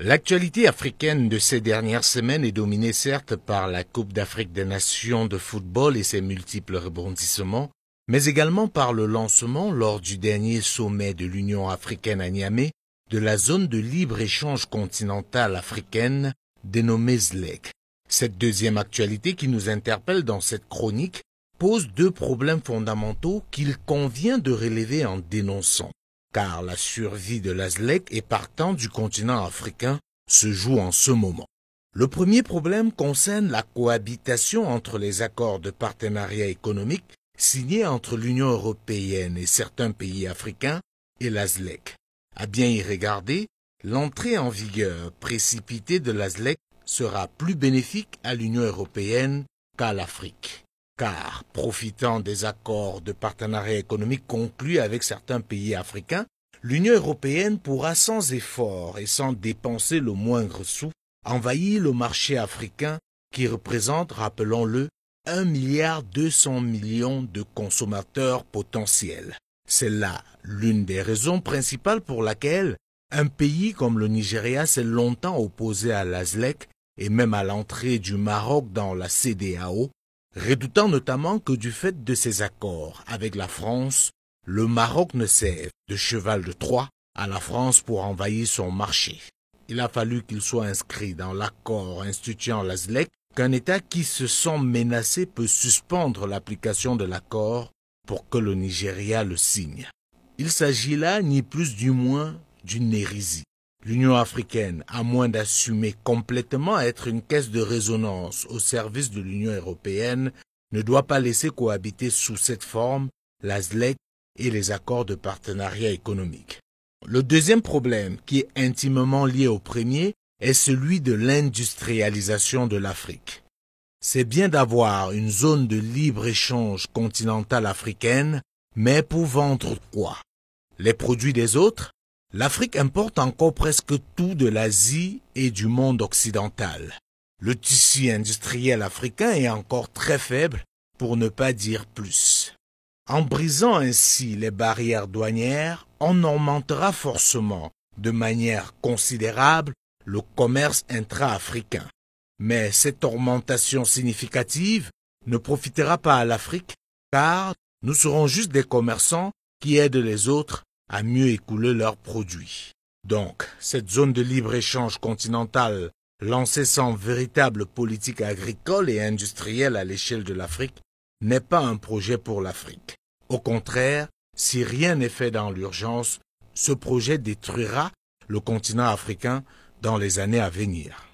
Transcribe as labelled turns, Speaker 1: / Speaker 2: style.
Speaker 1: L'actualité africaine de ces dernières semaines est dominée certes par la Coupe d'Afrique des Nations de football et ses multiples rebondissements, mais également par le lancement lors du dernier sommet de l'Union africaine à Niamey de la zone de libre-échange continentale africaine dénommée ZLEC. Cette deuxième actualité qui nous interpelle dans cette chronique pose deux problèmes fondamentaux qu'il convient de relever en dénonçant car la survie de l'ASLEC et partant du continent africain se joue en ce moment. Le premier problème concerne la cohabitation entre les accords de partenariat économique signés entre l'Union européenne et certains pays africains et l'ASLEC. À bien y regarder, l'entrée en vigueur précipitée de l'ASLEC sera plus bénéfique à l'Union européenne qu'à l'Afrique car, profitant des accords de partenariat économique conclus avec certains pays africains, l'Union européenne pourra sans effort et sans dépenser le moindre sou envahir le marché africain qui représente, rappelons-le, 1 milliard 200 millions de consommateurs potentiels. C'est là l'une des raisons principales pour laquelle un pays comme le Nigeria s'est longtemps opposé à l'ASLEC et même à l'entrée du Maroc dans la CDAO redoutant notamment que du fait de ses accords avec la France, le Maroc ne serve de cheval de Troie à la France pour envahir son marché. Il a fallu qu'il soit inscrit dans l'accord instituant la qu'un État qui se sent menacé peut suspendre l'application de l'accord pour que le Nigeria le signe. Il s'agit là, ni plus ni moins, d'une hérésie. L'Union africaine, à moins d'assumer complètement être une caisse de résonance au service de l'Union européenne, ne doit pas laisser cohabiter sous cette forme la et les accords de partenariat économique. Le deuxième problème, qui est intimement lié au premier, est celui de l'industrialisation de l'Afrique. C'est bien d'avoir une zone de libre-échange continentale africaine, mais pour vendre quoi Les produits des autres L'Afrique importe encore presque tout de l'Asie et du monde occidental. Le tissu industriel africain est encore très faible, pour ne pas dire plus. En brisant ainsi les barrières douanières, on augmentera forcément, de manière considérable, le commerce intra-africain. Mais cette augmentation significative ne profitera pas à l'Afrique, car nous serons juste des commerçants qui aident les autres à mieux écouler leurs produits. Donc, cette zone de libre-échange continentale, lancée sans véritable politique agricole et industrielle à l'échelle de l'Afrique, n'est pas un projet pour l'Afrique. Au contraire, si rien n'est fait dans l'urgence, ce projet détruira le continent africain dans les années à venir.